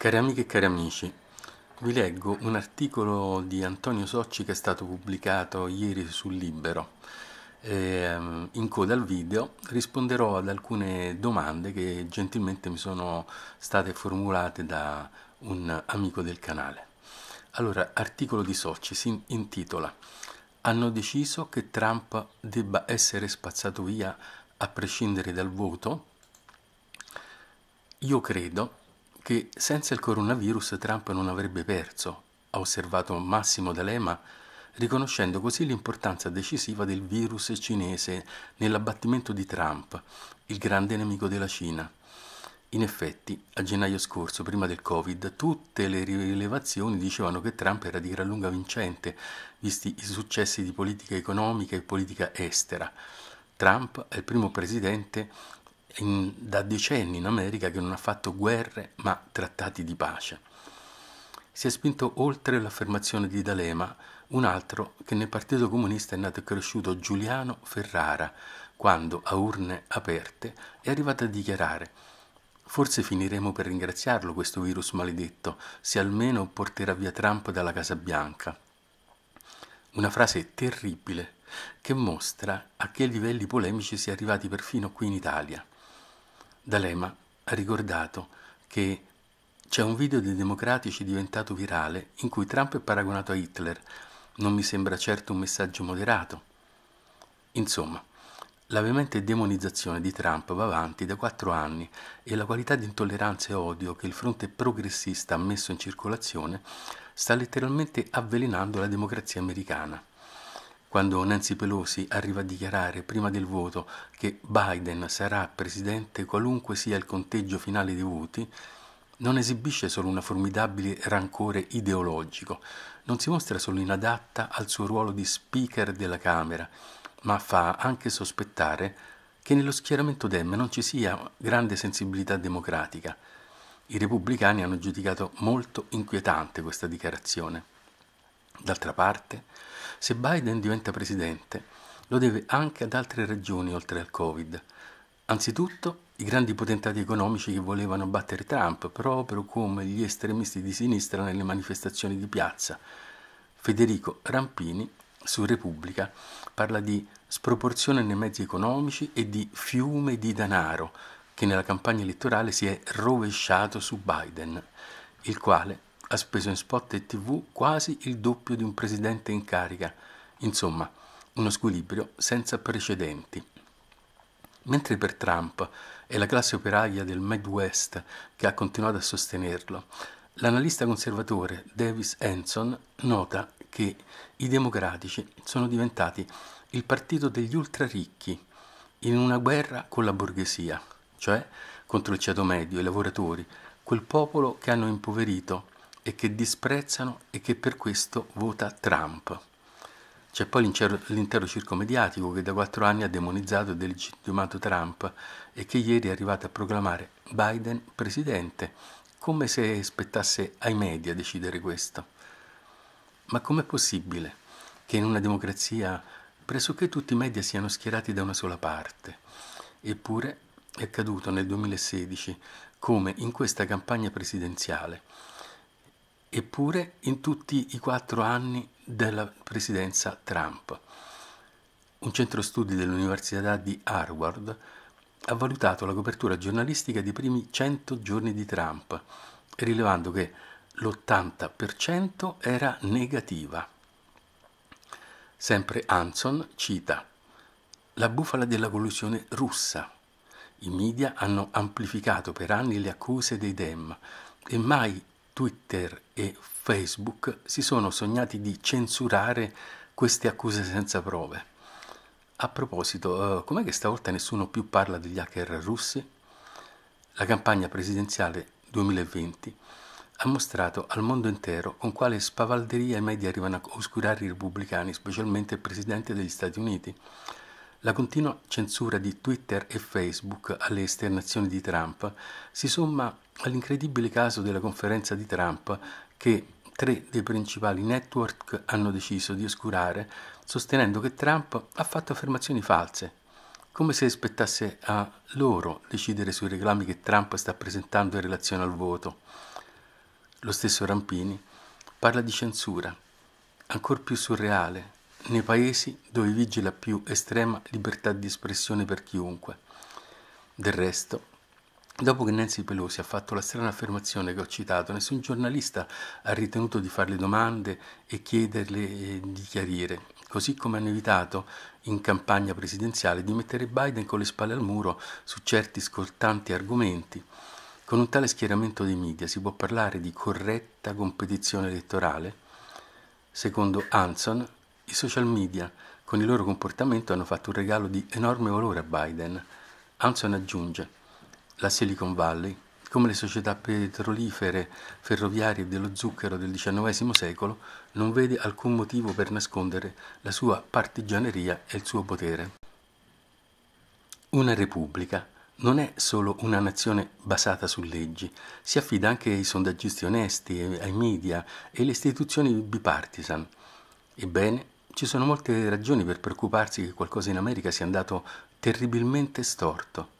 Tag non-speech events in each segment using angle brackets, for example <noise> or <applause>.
Cari amiche e cari amici, vi leggo un articolo di Antonio Socci che è stato pubblicato ieri sul Libero. E, ehm, in coda al video risponderò ad alcune domande che gentilmente mi sono state formulate da un amico del canale. Allora, articolo di Socci si intitola Hanno deciso che Trump debba essere spazzato via a prescindere dal voto? Io credo che senza il coronavirus Trump non avrebbe perso, ha osservato Massimo D'Alema, riconoscendo così l'importanza decisiva del virus cinese nell'abbattimento di Trump, il grande nemico della Cina. In effetti, a gennaio scorso, prima del Covid, tutte le rilevazioni dicevano che Trump era di gran lunga vincente, visti i successi di politica economica e politica estera. Trump è il primo presidente in, da decenni in America che non ha fatto guerre ma trattati di pace. Si è spinto oltre l'affermazione di D'Alema, un altro che nel Partito Comunista è nato e cresciuto Giuliano Ferrara, quando a urne aperte è arrivato a dichiarare Forse finiremo per ringraziarlo questo virus maledetto, se almeno porterà via Trump dalla Casa Bianca. Una frase terribile che mostra a che livelli polemici si è arrivati perfino qui in Italia. D'Alema ha ricordato che c'è un video dei democratici diventato virale in cui Trump è paragonato a Hitler. Non mi sembra certo un messaggio moderato. Insomma, la veemente demonizzazione di Trump va avanti da quattro anni e la qualità di intolleranza e odio che il fronte progressista ha messo in circolazione sta letteralmente avvelenando la democrazia americana quando Nancy Pelosi arriva a dichiarare prima del voto che Biden sarà presidente qualunque sia il conteggio finale dei voti, non esibisce solo un formidabile rancore ideologico, non si mostra solo inadatta al suo ruolo di speaker della Camera, ma fa anche sospettare che nello schieramento Dem non ci sia grande sensibilità democratica. I repubblicani hanno giudicato molto inquietante questa dichiarazione. D'altra parte, se Biden diventa presidente, lo deve anche ad altre ragioni oltre al Covid. Anzitutto i grandi potentati economici che volevano battere Trump, proprio come gli estremisti di sinistra nelle manifestazioni di piazza. Federico Rampini su Repubblica parla di sproporzione nei mezzi economici e di fiume di denaro che nella campagna elettorale si è rovesciato su Biden, il quale ha speso in spot e tv quasi il doppio di un presidente in carica. Insomma, uno squilibrio senza precedenti. Mentre per Trump è la classe operaia del Midwest che ha continuato a sostenerlo, l'analista conservatore Davis Hanson nota che i democratici sono diventati il partito degli ultraricchi in una guerra con la borghesia, cioè contro il ceto medio, i lavoratori, quel popolo che hanno impoverito e che disprezzano e che per questo vota Trump. C'è poi l'intero, circo mediatico che da quattro anni ha demonizzato e delegittimato Trump e che ieri è arrivato a proclamare Biden presidente, come se aspettasse ai media decidere questo. Ma com'è possibile che in una democrazia pressoché tutti i media siano schierati da una sola parte? Eppure è accaduto nel 2016, come in questa campagna presidenziale, eppure in tutti i quattro anni della presidenza Trump. Un centro studi dell'Università di Harvard ha valutato la copertura giornalistica dei primi 100 giorni di Trump, rilevando che l'80% era negativa. Sempre Hanson cita la bufala della collusione russa. I media hanno amplificato per anni le accuse dei Dem e mai Twitter e Facebook si sono sognati di censurare queste accuse senza prove. A proposito, eh, com'è che stavolta nessuno più parla degli hacker russi? La campagna presidenziale 2020 ha mostrato al mondo intero con quale spavalderia i media arrivano a oscurare i repubblicani, specialmente il presidente degli Stati Uniti. La continua censura di Twitter e Facebook alle esternazioni di Trump si somma all'incredibile caso della conferenza di Trump che tre dei principali network hanno deciso di oscurare, sostenendo che Trump ha fatto affermazioni false, come se aspettasse a loro decidere sui reclami che Trump sta presentando in relazione al voto. Lo stesso Rampini parla di censura, ancora più surreale, nei paesi dove vige la più estrema libertà di espressione per chiunque. Del resto, Dopo che Nancy Pelosi ha fatto la strana affermazione che ho citato, nessun giornalista ha ritenuto di farle domande e chiederle di chiarire, così come hanno evitato in campagna presidenziale di mettere Biden con le spalle al muro su certi scortanti argomenti. Con un tale schieramento dei media si può parlare di corretta competizione elettorale? Secondo Hanson, i social media con il loro comportamento hanno fatto un regalo di enorme valore a Biden. Hanson aggiunge la Silicon Valley, come le società petrolifere, ferroviarie e dello zucchero del XIX secolo, non vede alcun motivo per nascondere la sua partigianeria e il suo potere. Una repubblica non è solo una nazione basata su leggi, si affida anche ai sondaggisti onesti, ai media e alle istituzioni bipartisan. Ebbene, ci sono molte ragioni per preoccuparsi che qualcosa in America sia andato terribilmente storto.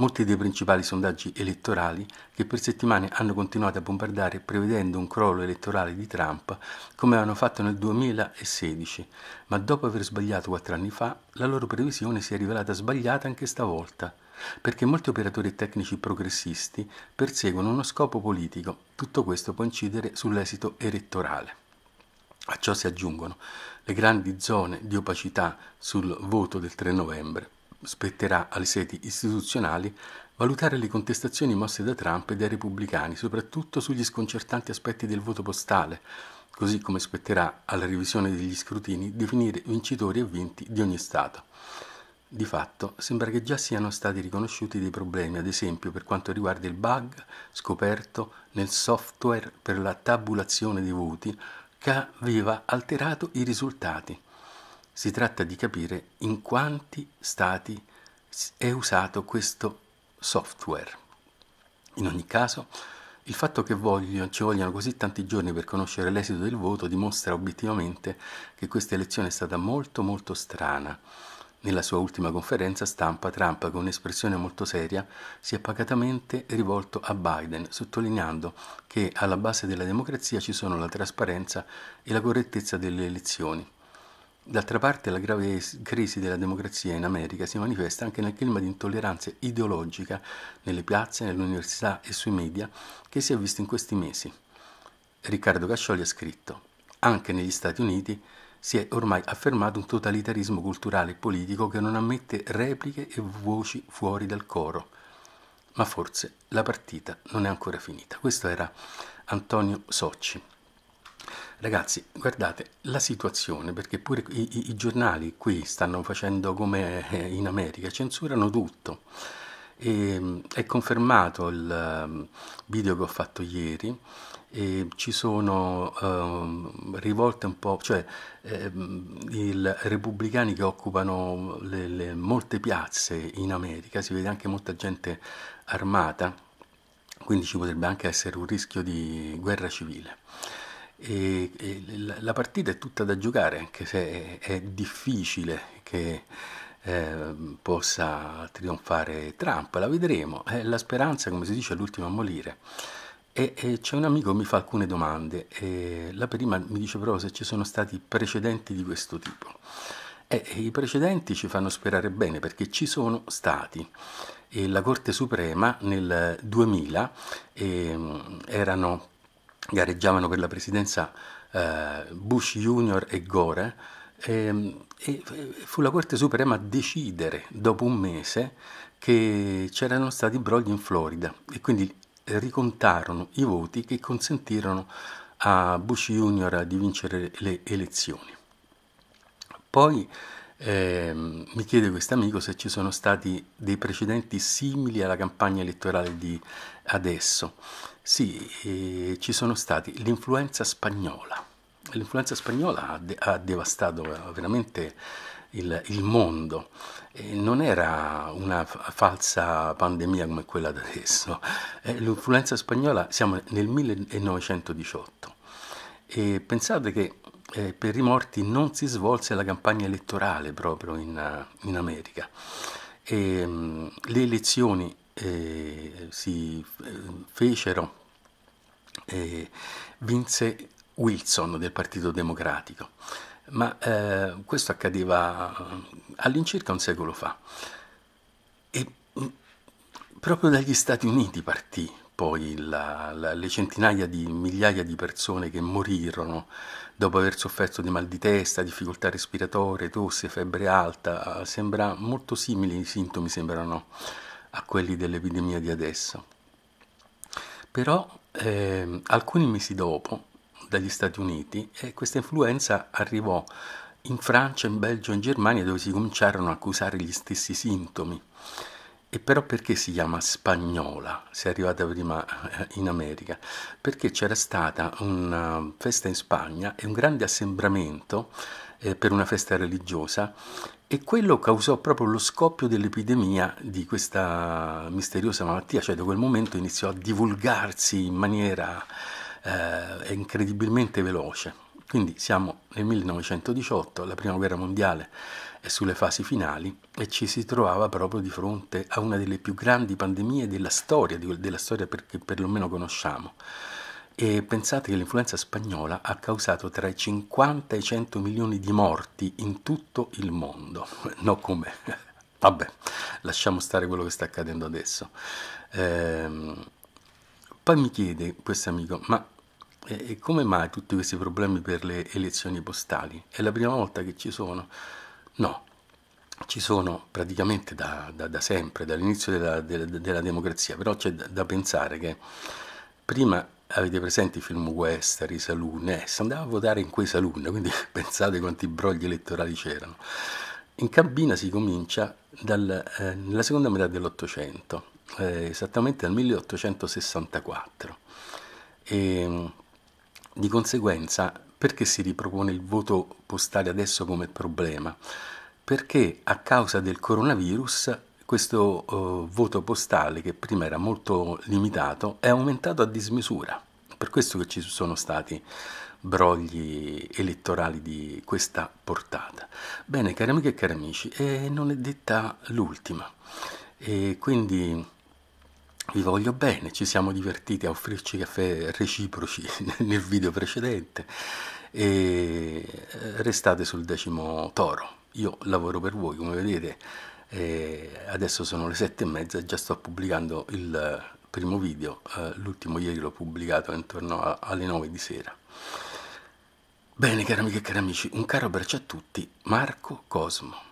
Molti dei principali sondaggi elettorali che per settimane hanno continuato a bombardare prevedendo un crollo elettorale di Trump come avevano fatto nel 2016, ma dopo aver sbagliato quattro anni fa la loro previsione si è rivelata sbagliata anche stavolta perché molti operatori tecnici progressisti perseguono uno scopo politico. Tutto questo può incidere sull'esito elettorale. A ciò si aggiungono le grandi zone di opacità sul voto del 3 novembre spetterà alle sedi istituzionali valutare le contestazioni mosse da Trump e dai repubblicani, soprattutto sugli sconcertanti aspetti del voto postale, così come spetterà alla revisione degli scrutini definire vincitori e vinti di ogni Stato. Di fatto sembra che già siano stati riconosciuti dei problemi, ad esempio per quanto riguarda il bug scoperto nel software per la tabulazione dei voti che aveva alterato i risultati si tratta di capire in quanti stati è usato questo software. In ogni caso, il fatto che voglio, ci vogliano così tanti giorni per conoscere l'esito del voto dimostra obiettivamente che questa elezione è stata molto molto strana. Nella sua ultima conferenza stampa, Trump, con un'espressione molto seria, si è pacatamente rivolto a Biden, sottolineando che alla base della democrazia ci sono la trasparenza e la correttezza delle elezioni. D'altra parte la grave crisi della democrazia in America si manifesta anche nel clima di intolleranza ideologica nelle piazze, nelle università e sui media che si è visto in questi mesi. Riccardo Cascioli ha scritto, anche negli Stati Uniti si è ormai affermato un totalitarismo culturale e politico che non ammette repliche e voci fuori dal coro. Ma forse la partita non è ancora finita. Questo era Antonio Socci. Ragazzi, guardate la situazione, perché pure i, i, i giornali qui stanno facendo come eh, in America, censurano tutto. E, ehm, è confermato il ehm, video che ho fatto ieri ci sono um, rivolte un po', cioè eh, i repubblicani che occupano le, le, molte piazze in America, si vede anche molta gente armata, quindi ci potrebbe anche essere un rischio di guerra civile. E, e la partita è tutta da giocare, anche se è, è difficile che eh, possa trionfare Trump, la vedremo. Eh, la speranza, come si dice, è l'ultima a morire. E, e c'è un amico che mi fa alcune domande. la prima mi dice però se ci sono stati precedenti di questo tipo. Eh, I precedenti ci fanno sperare bene perché ci sono stati. E la Corte Suprema nel 2000 eh, erano gareggiavano per la presidenza eh, Bush Junior e Gore, ehm, e, e fu la Corte Suprema a decidere dopo un mese che c'erano stati brogli in Florida e quindi ricontarono i voti che consentirono a Bush Junior di vincere le elezioni. Poi eh, mi chiede questo amico se ci sono stati dei precedenti simili alla campagna elettorale di adesso. Sì, eh, ci sono stati l'influenza spagnola. L'influenza spagnola ha, de- ha devastato eh, veramente il, il mondo. Eh, non era una f- falsa pandemia come quella da adesso. Eh, l'influenza spagnola, siamo nel 1918 e pensate che eh, per i morti non si svolse la campagna elettorale proprio in, in America. E, ehm, mh, le elezioni eh, si fecero eh, vinse Wilson del Partito Democratico, ma eh, questo accadeva eh, all'incirca un secolo fa. E mm, proprio dagli Stati Uniti partì poi la, la, le centinaia di migliaia di persone che morirono dopo aver sofferto di mal di testa, difficoltà respiratorie, tosse, febbre alta, eh, sembra molto simili i sintomi sembrano a quelli dell'epidemia di adesso. Però eh, alcuni mesi dopo, dagli Stati Uniti, eh, questa influenza arrivò in Francia, in Belgio, in Germania, dove si cominciarono a accusare gli stessi sintomi. E però perché si chiama spagnola, se è arrivata prima eh, in America? Perché c'era stata una festa in Spagna e un grande assembramento eh, per una festa religiosa e quello causò proprio lo scoppio dell'epidemia di questa misteriosa malattia, cioè da quel momento iniziò a divulgarsi in maniera eh, incredibilmente veloce. Quindi siamo nel 1918, la prima guerra mondiale è sulle fasi finali e ci si trovava proprio di fronte a una delle più grandi pandemie della storia, della storia che perlomeno conosciamo. E pensate che l'influenza spagnola ha causato tra i 50 e i 100 milioni di morti in tutto il mondo. <laughs> No come? <laughs> Vabbè, lasciamo stare quello che sta accadendo adesso. Ehm, poi mi chiede questo amico, ma eh, come mai tutti questi problemi per le elezioni postali? È la prima volta che ci sono? No, ci sono praticamente da, da, da sempre, dall'inizio della, della, della, democrazia, però c'è da, da pensare che prima avete presente i film western, i saloon, eh, si andava a votare in quei saloon, quindi <laughs> pensate quanti brogli elettorali c'erano. In cabina si comincia dal, eh, nella seconda metà dell'Ottocento, eh, esattamente dal 1864. E, di conseguenza, perché si ripropone il voto postale adesso come problema? Perché a causa del coronavirus questo uh, voto postale, che prima era molto limitato, è aumentato a dismisura. Per questo che ci sono stati brogli elettorali di questa portata. Bene, cari amiche e cari amici, eh, non è detta l'ultima. E quindi vi voglio bene, ci siamo divertiti a offrirci caffè reciproci <laughs> nel video precedente e eh, restate sul decimo toro. Io lavoro per voi, come vedete e adesso sono le sette e mezza e già sto pubblicando il eh, primo video, eh, l'ultimo ieri l'ho pubblicato intorno a, alle nove di sera. Bene cari amiche e cari amici, un caro abbraccio a tutti, Marco Cosmo.